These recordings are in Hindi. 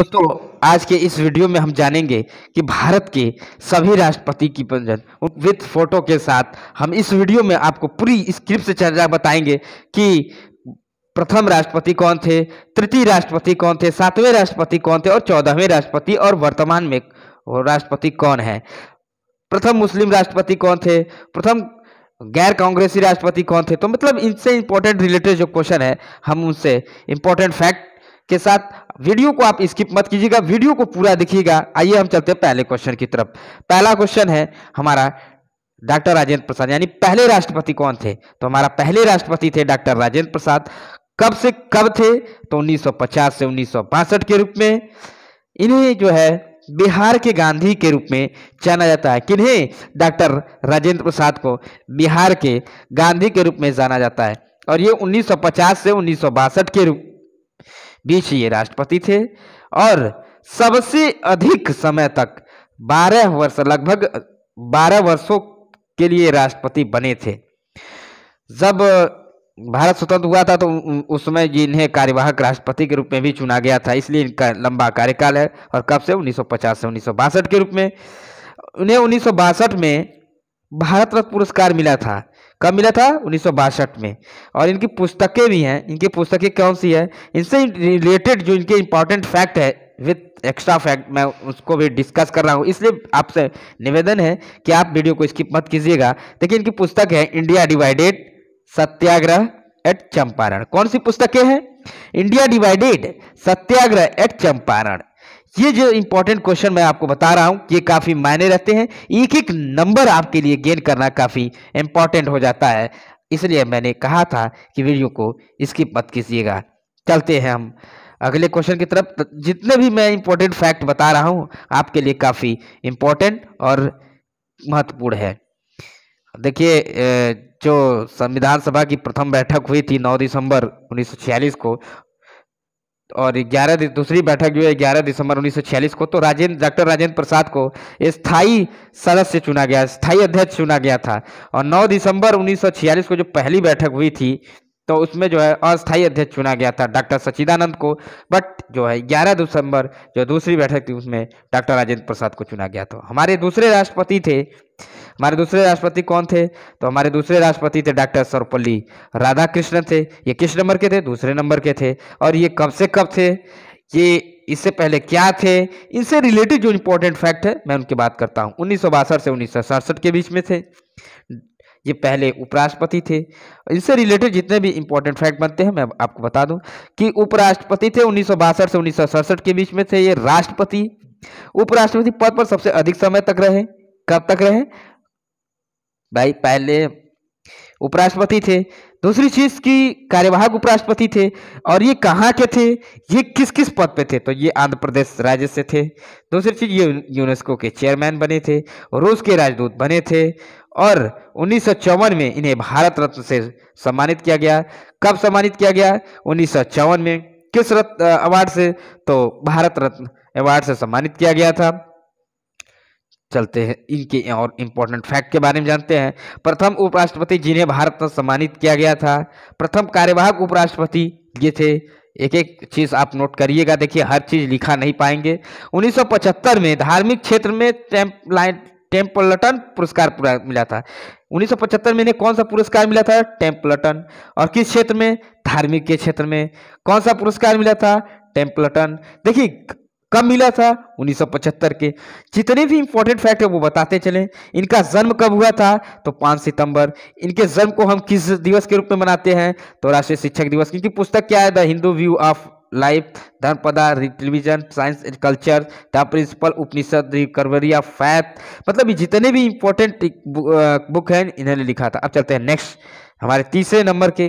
दोस्तों आज के इस वीडियो में हम जानेंगे कि भारत के सभी राष्ट्रपति की पंजन विद फोटो के साथ हम इस वीडियो में आपको पूरी स्क्रिप्ट से चर्चा बताएंगे कि प्रथम राष्ट्रपति कौन थे तृतीय राष्ट्रपति कौन थे सातवें राष्ट्रपति कौन थे और चौदहवें राष्ट्रपति और वर्तमान में राष्ट्रपति कौन है प्रथम मुस्लिम राष्ट्रपति कौन थे प्रथम गैर कांग्रेसी राष्ट्रपति कौन थे तो मतलब इनसे इंपॉर्टेंट रिलेटेड जो क्वेश्चन है हम उनसे इंपॉर्टेंट फैक्ट के साथ वीडियो को आप स्किप मत कीजिएगा वीडियो को पूरा देखिएगा आइए हम चलते हैं पहले क्वेश्चन की तरफ पहला क्वेश्चन है हमारा डॉक्टर राजेंद्र प्रसाद यानी पहले राष्ट्रपति कौन थे तो हमारा पहले राष्ट्रपति थे डॉक्टर राजेंद्र प्रसाद कब से कब थे तो 1950 से उन्नीस के रूप में इन्हें जो है बिहार के गांधी के रूप में जाना जाता है किन्हें डॉक्टर राजेंद्र प्रसाद को बिहार के गांधी के रूप में जाना जाता है और ये 1950 से उन्नीस के रूप बीच ये राष्ट्रपति थे और सबसे अधिक समय तक 12 वर्ष लगभग 12 वर्षों के लिए राष्ट्रपति बने थे जब भारत स्वतंत्र हुआ था तो उस समय जिन्हें कार्यवाहक राष्ट्रपति के रूप में भी चुना गया था इसलिए इनका लंबा कार्यकाल है और कब से 1950 से उन्नीस के रूप में उन्हें उन्नीस में भारत रत्न पुरस्कार मिला था कब मिला था उन्नीस में और इनकी पुस्तकें भी हैं इनकी पुस्तकें कौन सी है इनसे रिलेटेड जो इनके इंपॉर्टेंट फैक्ट है विथ एक्स्ट्रा फैक्ट मैं उसको भी डिस्कस कर रहा हूँ इसलिए आपसे निवेदन है कि आप वीडियो को स्किप मत कीजिएगा देखिए इनकी पुस्तक है India divided Satyagraha at Champaran कौन सी पुस्तकें हैं India divided Satyagraha at Champaran ये जो इंपॉर्टेंट क्वेश्चन मैं आपको बता रहा हूँ ये काफ़ी मायने रहते हैं एक एक नंबर आपके लिए गेन करना काफ़ी इंपॉर्टेंट हो जाता है इसलिए मैंने कहा था कि वीडियो को स्किप मत कीजिएगा चलते हैं हम अगले क्वेश्चन की तरफ जितने भी मैं इंपॉर्टेंट फैक्ट बता रहा हूँ आपके लिए काफ़ी इम्पोर्टेंट और महत्वपूर्ण है देखिए जो संविधान सभा की प्रथम बैठक हुई थी 9 दिसंबर 1946 को और ग्यारह दूसरी बैठक जो है ग्यारह दिसंबर 1946 को तो राजेंद्र डॉक्टर राजेंद्र प्रसाद को स्थायी सदस्य चुना गया स्थायी अध्यक्ष चुना गया था और 9 दिसंबर 1946 को जो पहली बैठक हुई थी तो उसमें जो है अस्थायी अध्यक्ष चुना गया था डॉक्टर सचिदानंद को बट जो है 11 दिसंबर जो दूसरी बैठक थी उसमें डॉक्टर राजेंद्र प्रसाद को चुना गया था हमारे दूसरे राष्ट्रपति थे हमारे दूसरे राष्ट्रपति कौन थे तो हमारे दूसरे राष्ट्रपति थे डॉक्टर सर्वपल्ली राधा कृष्ण थे ये किस नंबर के थे दूसरे नंबर के थे और ये कब से कब थे ये इससे पहले क्या थे इनसे रिलेटेड जो इंपॉर्टेंट फैक्ट है मैं उनकी बात करता हूँ उन्नीस से उन्नीस के बीच में थे ये पहले उपराष्ट्रपति थे इससे रिलेटेड जितने भी इंपॉर्टेंट फैक्ट बनते हैं मैं आपको बता दूं कि उपराष्ट्रपति थे उन्नीस से उन्नीस के बीच में थे ये राष्ट्रपति उपराष्ट्रपति पद पर सबसे अधिक समय तक रहे कब तक रहे भाई पहले उपराष्ट्रपति थे दूसरी चीज की कार्यवाहक उपराष्ट्रपति थे और ये कहाँ के थे ये किस किस पद पे थे तो ये आंध्र प्रदेश राज्य से थे दूसरी चीज ये यूनेस्को के चेयरमैन बने थे रूस के राजदूत बने थे और उन्नीस में इन्हें भारत रत्न से सम्मानित किया गया कब सम्मानित किया गया उन्नीस में किस रत्न अवार्ड से तो भारत रत्न अवार्ड से सम्मानित किया गया था चलते हैं इनके और इम्पोर्टेंट फैक्ट के बारे में जानते हैं प्रथम उपराष्ट्रपति जिन्हें भारत में सम्मानित किया गया था प्रथम कार्यवाहक उपराष्ट्रपति ये थे एक एक चीज आप नोट करिएगा देखिए हर चीज लिखा नहीं पाएंगे 1975 में धार्मिक क्षेत्र में टेम्पलटन पुरस्कार मिला था 1975 में इन्हें कौन सा पुरस्कार मिला था टेम्पलटन और किस क्षेत्र में धार्मिक के क्षेत्र में कौन सा पुरस्कार मिला था टेम्पलटन देखिए कब मिला था 1975 के जितने भी इंपॉर्टेंट फैक्ट है वो बताते चले इनका जन्म कब हुआ था तो 5 सितंबर इनके जन्म को हम किस दिवस के रूप में मनाते हैं तो राष्ट्रीय शिक्षक दिवस क्योंकि पुस्तक क्या है the Hindu view of life Dhammapada टेलीविजन science and culture the principal Upanishad recovery of faith मतलब जितने भी इंपॉर्टेंट बुक हैं इन्होंने लिखा था अब चलते हैं नेक्स्ट हमारे तीसरे नंबर के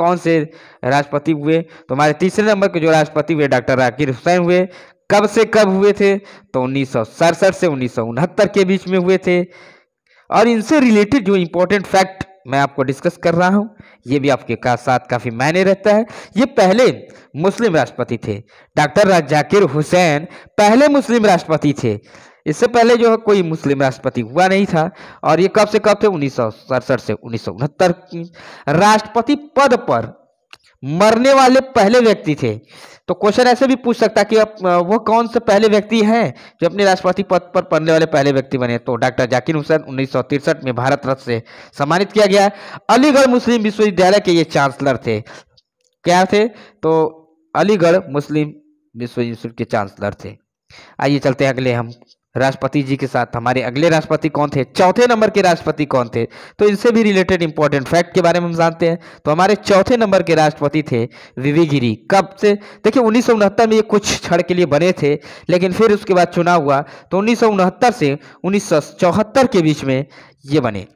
कौन से राष्ट्रपति हुए तो हमारे तीसरे नंबर के जो राष्ट्रपति हुए डॉक्टर राकिर हुसैन हुए कब से कब हुए थे तो उन्नीस से उन्नीस के बीच में हुए थे और इनसे रिलेटेड जो इम्पोर्टेंट फैक्ट मैं आपको डिस्कस कर रहा हूँ ये भी आपके का साथ काफ़ी मायने रहता है ये पहले मुस्लिम राष्ट्रपति थे डॉक्टर जाकिर हुसैन पहले मुस्लिम राष्ट्रपति थे इससे पहले जो है कोई मुस्लिम राष्ट्रपति हुआ नहीं था और ये कब से कब थे उन्नीस से उन्नीस राष्ट्रपति पद पर मरने वाले पहले व्यक्ति थे तो क्वेश्चन ऐसे भी पूछ सकता कि वो कौन से पहले व्यक्ति हैं जो अपने राष्ट्रपति पद पर पढ़ने वाले पहले व्यक्ति बने तो डॉक्टर जाकिर हुसैन उन्नीस में भारत रत्न से सम्मानित किया गया अलीगढ़ मुस्लिम विश्वविद्यालय के ये चांसलर थे क्या थे तो अलीगढ़ मुस्लिम विश्वविद्यालय के चांसलर थे आइए चलते हैं अगले हम राष्ट्रपति जी के साथ हमारे अगले राष्ट्रपति कौन थे चौथे नंबर के राष्ट्रपति कौन थे तो इनसे भी रिलेटेड इंपॉर्टेंट फैक्ट के बारे में हम जानते हैं तो हमारे चौथे नंबर के राष्ट्रपति थे विवी गिरी कब से देखिए उन्नीस में ये कुछ क्षण के लिए बने थे लेकिन फिर उसके बाद चुनाव हुआ तो उन्नीस से उन्नीस के बीच में ये बने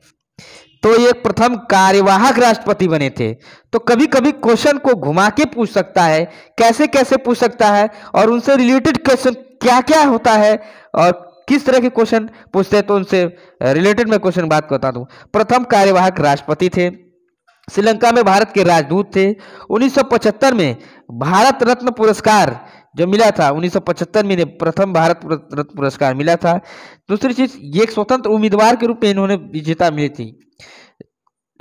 तो ये प्रथम कार्यवाहक राष्ट्रपति बने थे तो कभी कभी क्वेश्चन को घुमा के पूछ सकता है कैसे कैसे पूछ सकता है और उनसे रिलेटेड क्वेश्चन क्या क्या होता है और किस तरह के क्वेश्चन पूछते हैं तो उनसे रिलेटेड मैं क्वेश्चन बात करता हूँ प्रथम कार्यवाहक राष्ट्रपति थे श्रीलंका में भारत के राजदूत थे 1975 में भारत रत्न पुरस्कार जो मिला था 1975 में प्रथम भारत रत्न पुरस्कार मिला था दूसरी चीज ये एक स्वतंत्र उम्मीदवार के रूप में इन्होंने विजेता मिली थी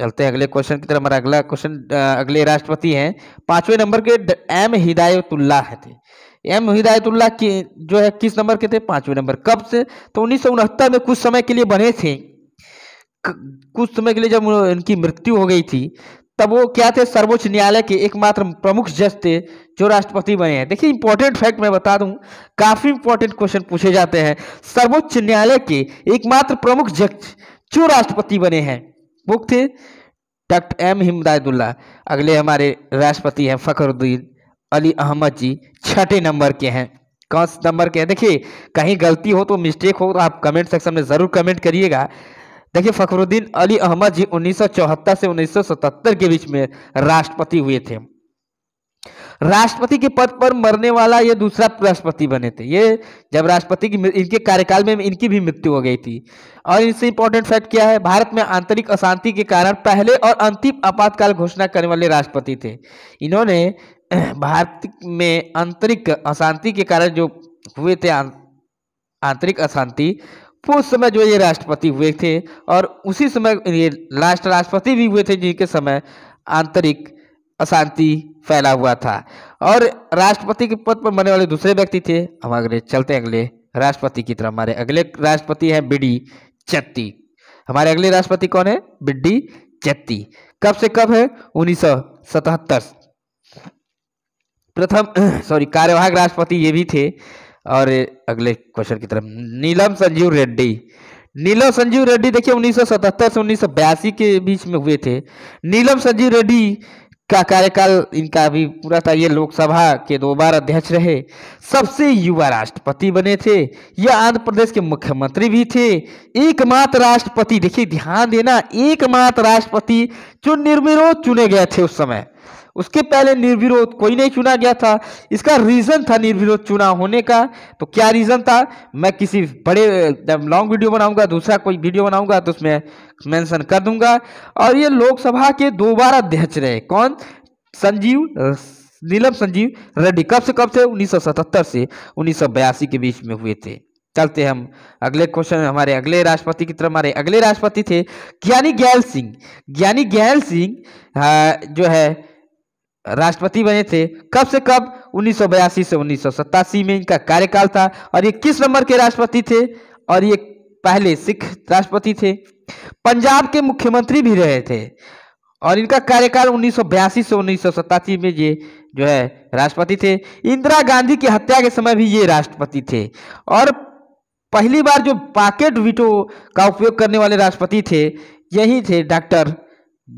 चलते हैं अगले क्वेश्चन की तरफ हमारा अगला क्वेश्चन अगले राष्ट्रपति हैं पांचवें नंबर के एम हिदायतुल्लाह थे एम हिदायतुल्ला के जो है किस नंबर के थे पांचवें नंबर कब से तो उन्नीस में कुछ समय के लिए बने थे कुछ समय के लिए जब इनकी मृत्यु हो गई थी तब वो क्या थे सर्वोच्च न्यायालय के एकमात्र प्रमुख जज थे जो राष्ट्रपति बने हैं देखिए इंपॉर्टेंट फैक्ट मैं बता दूं काफ़ी इंपॉर्टेंट क्वेश्चन पूछे जाते हैं सर्वोच्च न्यायालय के एकमात्र प्रमुख जज जो राष्ट्रपति बने हैं वो थे डॉक्टर एम हिमदायदुल्ला अगले हमारे राष्ट्रपति हैं फखरुद्दीन अली अहमद जी छठे नंबर के हैं कौन नंबर के हैं देखिए कहीं गलती हो तो मिस्टेक हो तो आप कमेंट सेक्शन में ज़रूर कमेंट करिएगा देखिए फखरुद्दीन अली अहमद जी 1974 से 1977 के बीच में राष्ट्रपति हुए थे राष्ट्रपति के पद पर मरने वाला ये दूसरा राष्ट्रपति बने थे ये जब राष्ट्रपति की इनके कार्यकाल में इनकी भी मृत्यु हो गई थी और इनसे इंपॉर्टेंट फैक्ट क्या है भारत में आंतरिक अशांति के कारण पहले और अंतिम आपातकाल घोषणा करने वाले राष्ट्रपति थे इन्होंने भारत में आंतरिक अशांति के कारण जो हुए थे आंतरिक अशांति उस समय जो ये राष्ट्रपति हुए थे और उसी समय ये लास्ट राष्ट्रपति भी हुए थे जिनके समय आंतरिक अशांति फैला हुआ था और राष्ट्रपति के पद पर मरने वाले दूसरे व्यक्ति थे हम अगले चलते हैं अगले राष्ट्रपति की तरफ हमारे अगले राष्ट्रपति हैं बीडी चत्ती हमारे अगले राष्ट्रपति कौन है बिडी चत्ती कब से कब है उन्नीस सौ सतहत्तर प्रथम सॉरी कार्यवाहक राष्ट्रपति ये भी थे और अगले क्वेश्चन की तरफ नीलम संजीव रेड्डी नीलम संजीव रेड्डी देखिए 1977 से उन्नीस के बीच में हुए थे नीलम संजीव रेड्डी का कार्यकाल इनका भी पूरा था ये लोकसभा के दो बार अध्यक्ष रहे सबसे युवा राष्ट्रपति बने थे यह आंध्र प्रदेश के मुख्यमंत्री भी थे एकमात्र राष्ट्रपति देखिए ध्यान देना एकमात्र राष्ट्रपति जो निर्विरोध चुने गए थे उस समय उसके पहले निर्विरोध कोई नहीं चुना गया था इसका रीज़न था निर्विरोध चुनाव होने का तो क्या रीज़न था मैं किसी बड़े लॉन्ग वीडियो बनाऊंगा दूसरा कोई वीडियो बनाऊंगा तो उसमें मेंशन कर दूंगा और ये लोकसभा के दो बार अध्यक्ष रहे कौन संजीव नीलम संजीव रेड्डी कब से कब थे उन्नीस से उन्नीस के बीच में हुए थे चलते हम अगले क्वेश्चन हमारे अगले राष्ट्रपति की तरफ हमारे अगले राष्ट्रपति थे ज्ञानी ज्ञान सिंह ज्ञानी ज्ञान सिंह जो है राष्ट्रपति बने थे कब से कब उन्नीस से उन्नीस में इनका कार्यकाल था और ये किस नंबर के राष्ट्रपति थे और ये पहले सिख राष्ट्रपति थे पंजाब के मुख्यमंत्री भी रहे थे और इनका कार्यकाल उन्नीस से उन्नीस में ये जो है राष्ट्रपति थे इंदिरा गांधी की हत्या के समय भी ये राष्ट्रपति थे और पहली बार जो पाकेट वीटो का उपयोग करने वाले राष्ट्रपति थे यही थे डॉक्टर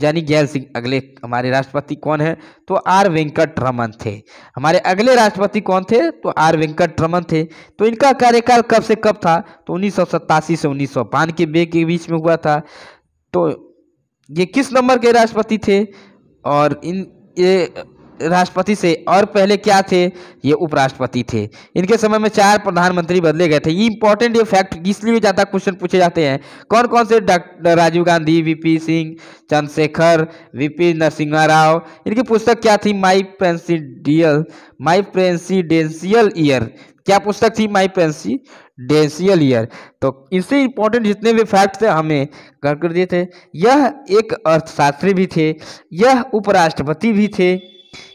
यानी जैल सिंह अगले हमारे राष्ट्रपति कौन है तो आर वेंकट रमन थे हमारे अगले राष्ट्रपति कौन थे तो आर वेंकट रमन थे तो इनका कार्यकाल कब से कब था तो उन्नीस से उन्नीस के बे के बीच में हुआ था तो ये किस नंबर के राष्ट्रपति थे और इन ये राष्ट्रपति से और पहले क्या थे ये उपराष्ट्रपति थे इनके समय में चार प्रधानमंत्री बदले गए थे ये इंपॉर्टेंट ये फैक्ट इसलिए ज़्यादा क्वेश्चन पूछे जाते हैं कौन कौन से doctor Rajiv Gandhi VP Singh Chandrashekhar VP Narasimha Rao इनकी पुस्तक क्या थी माई प्रेसिडियल माई प्रेसिडेंशियल ईयर क्या पुस्तक थी माई प्रेंसी डेंसियल ईयर तो इससे इंपॉर्टेंट जितने भी फैक्ट थे हमें कर कर दिए थे यह एक अर्थशास्त्री भी थे यह उपराष्ट्रपति भी थे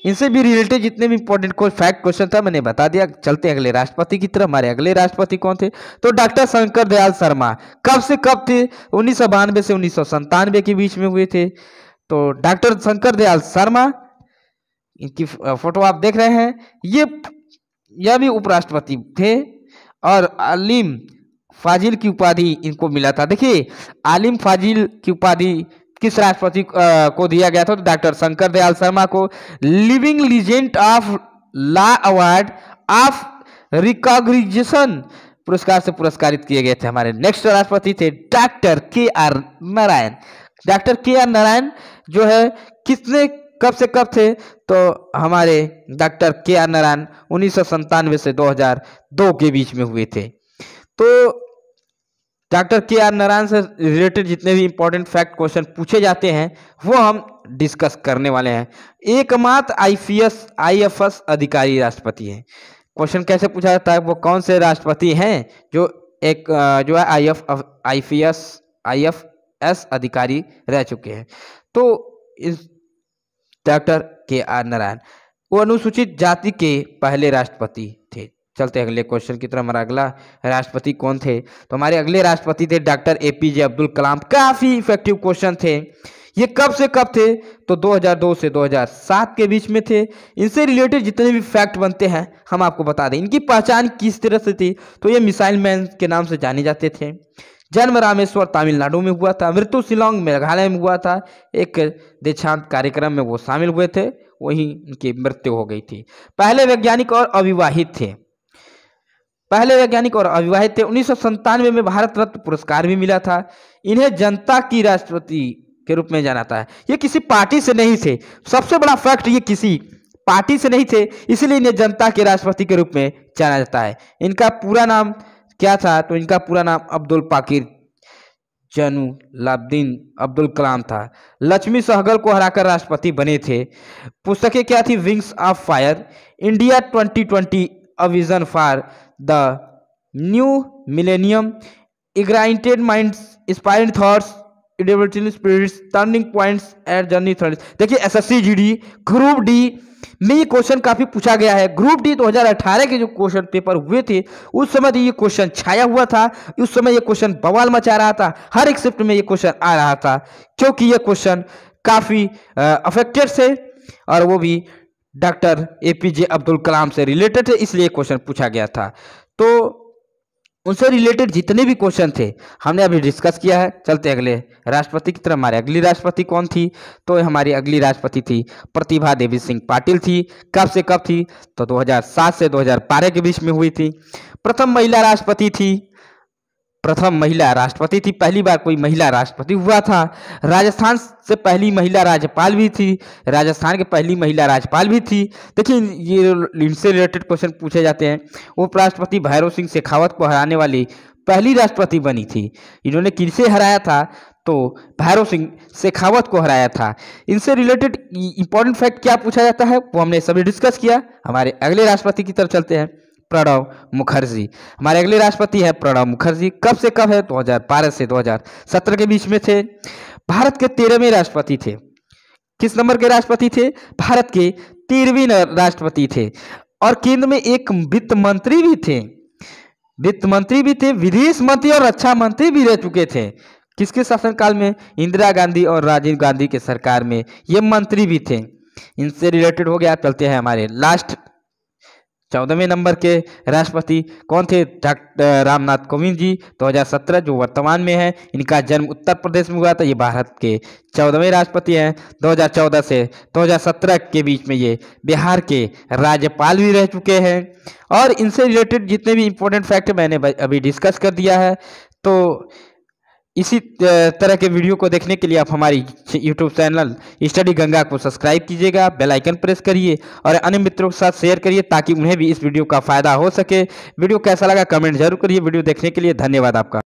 इनसे भी रिलेटेड जितने भी इंपॉर्टेंट कोई फैक्ट क्वेश्चन था मैंने बता दिया चलते अगले राष्ट्रपति की तरफ हमारे अगले राष्ट्रपति कौन थे तो डॉक्टर शंकर दयाल शर्मा कब से कब थे उन्नीस से उन्नीस के बीच में हुए थे तो डॉक्टर शंकर दयाल शर्मा इनकी फोटो आप देख रहे हैं ये यह भी उपराष्ट्रपति थे और आलिम फाजिल की उपाधि इनको मिला था देखिए आलिम फाजिल की उपाधि किस राष्ट्रपति को दिया गया था तो डॉक्टर शंकर दयाल शर्मा को living legend of law award of recognition पुरस्कार से पुरस्कारित किए गए थे हमारे नेक्स्ट राष्ट्रपति थे doctor K R Narayan doctor K R Narayan जो है कितने कब से कब थे तो हमारे डॉक्टर के आर नारायण उन्नीस से 2002 के बीच में हुए थे तो डॉक्टर के आर नारायण से रिलेटेड जितने भी इंपॉर्टेंट फैक्ट क्वेश्चन पूछे जाते हैं वो हम डिस्कस करने वाले हैं एकमात्र आईपीएस आईएफएस अधिकारी राष्ट्रपति हैं क्वेश्चन कैसे पूछा जाता है वो कौन से राष्ट्रपति हैं जो एक जो है I F I P S I F S अधिकारी रह चुके हैं तो इस डॉक्टर के आर नारायण वो अनुसूचित जाति के पहले राष्ट्रपति थे चलते अगले क्वेश्चन की तरफ हमारा अगला राष्ट्रपति कौन थे तो हमारे अगले राष्ट्रपति थे doctor A P J Abdul Kalam काफ़ी इफेक्टिव क्वेश्चन थे ये कब से कब थे तो 2002 से 2007 के बीच में थे इनसे रिलेटेड जितने भी फैक्ट बनते हैं हम आपको बता दें इनकी पहचान किस तरह से थी तो ये मिसाइल मैन के नाम से जाने जाते थे जन्म रामेश्वर तमिलनाडु में हुआ था मृत्यु शिलोंग मेघालय में हुआ था एक दीक्षांत कार्यक्रम में वो शामिल हुए थे वहीं उनकी मृत्यु हो गई थी पहले वैज्ञानिक और अविवाहित थे पहले वैज्ञानिक और अविवाहित थे उन्नीस में भारत रत्न पुरस्कार भी मिला था इन्हें जनता की राष्ट्रपति के रूप में जाना था ये किसी पार्टी से नहीं थे सबसे बड़ा फैक्ट ये किसी पार्टी से नहीं थे इसलिए इन्हें जनता के राष्ट्रपति के रूप में जाना जाता है इनका पूरा नाम क्या था तो इनका पूरा नाम अब्दुल पाकिर जनू लाब्दीन अब्दुल कलाम था लक्ष्मी सहगल को हराकर राष्ट्रपति बने थे पुस्तकें क्या थी wings of fire India 2020 a vision for the new millennium ignited mind inspiring thoughts spirits turning points at journey third देखिए एसएससी जीडी ग्रुप डी में ये क्वेश्चन काफ़ी पूछा गया है ग्रुप डी 2018 के जो क्वेश्चन पेपर हुए थे उस समय तो ये क्वेश्चन छाया हुआ था उस समय ये क्वेश्चन बवाल मचा रहा था हर एक शिफ्ट में ये क्वेश्चन आ रहा था क्योंकि ये क्वेश्चन काफ़ी अफेक्टेड से और वो भी doctor A P J Abdul Kalam से रिलेटेड है इसलिए क्वेश्चन पूछा गया था तो उनसे रिलेटेड जितने भी क्वेश्चन थे हमने अभी डिस्कस किया है चलते अगले राष्ट्रपति की तरफ हमारे अगली राष्ट्रपति कौन थी तो हमारी अगली राष्ट्रपति थी प्रतिभा देवी सिंह पाटिल थी कब से कब थी तो 2007 से 2012 के बीच में हुई थी प्रथम महिला राष्ट्रपति थी प्रथम महिला राष्ट्रपति थी पहली बार कोई महिला राष्ट्रपति हुआ था राजस्थान से पहली महिला राज्यपाल भी थी राजस्थान के पहली महिला राज्यपाल भी थी देखिए ये इनसे रिलेटेड क्वेश्चन पूछे जाते हैं उपराष्ट्रपति भैरव सिंह शेखावत को हराने वाली पहली राष्ट्रपति बनी थी इन्होंने किनसे हराया था तो भैरव सिंह शेखावत को हराया था इनसे रिलेटेड इंपॉर्टेंट फैक्ट क्या पूछा जाता है वो हमने सभी डिस्कस किया हमारे अगले राष्ट्रपति की तरफ चलते हैं प्रणव मुखर्जी हमारे अगले राष्ट्रपति है प्रणव मुखर्जी कब से कब है 2012 से 2017 के बीच में थे भारत के तेरहवें राष्ट्रपति थे किस नंबर के राष्ट्रपति थे भारत के तेरहवीं राष्ट्रपति थे और केंद्र में एक वित्त मंत्री भी थे वित्त मंत्री भी थे विदेश मंत्री और रक्षा मंत्री भी रह चुके थे किसके शासनकाल में इंदिरा गांधी और राजीव गांधी के सरकार में ये मंत्री भी थे इनसे रिलेटेड हो गया चलते हैं हमारे लास्ट चौदहवें नंबर के राष्ट्रपति कौन थे डॉक्टर रामनाथ कोविंद जी 2017 जो वर्तमान में है इनका जन्म उत्तर प्रदेश में हुआ था ये भारत के चौदहवें राष्ट्रपति हैं 2014 से 2017 के बीच में ये बिहार के राज्यपाल भी रह चुके हैं और इनसे रिलेटेड जितने भी इम्पोर्टेंट फैक्ट मैंने अभी डिस्कस कर दिया है तो इसी तरह के वीडियो को देखने के लिए आप हमारी यूट्यूब चैनल स्टडी गंगा को सब्सक्राइब कीजिएगा बेल आइकन प्रेस करिए और अन्य मित्रों के साथ शेयर करिए ताकि उन्हें भी इस वीडियो का फायदा हो सके वीडियो कैसा लगा कमेंट जरूर करिए वीडियो देखने के लिए धन्यवाद आपका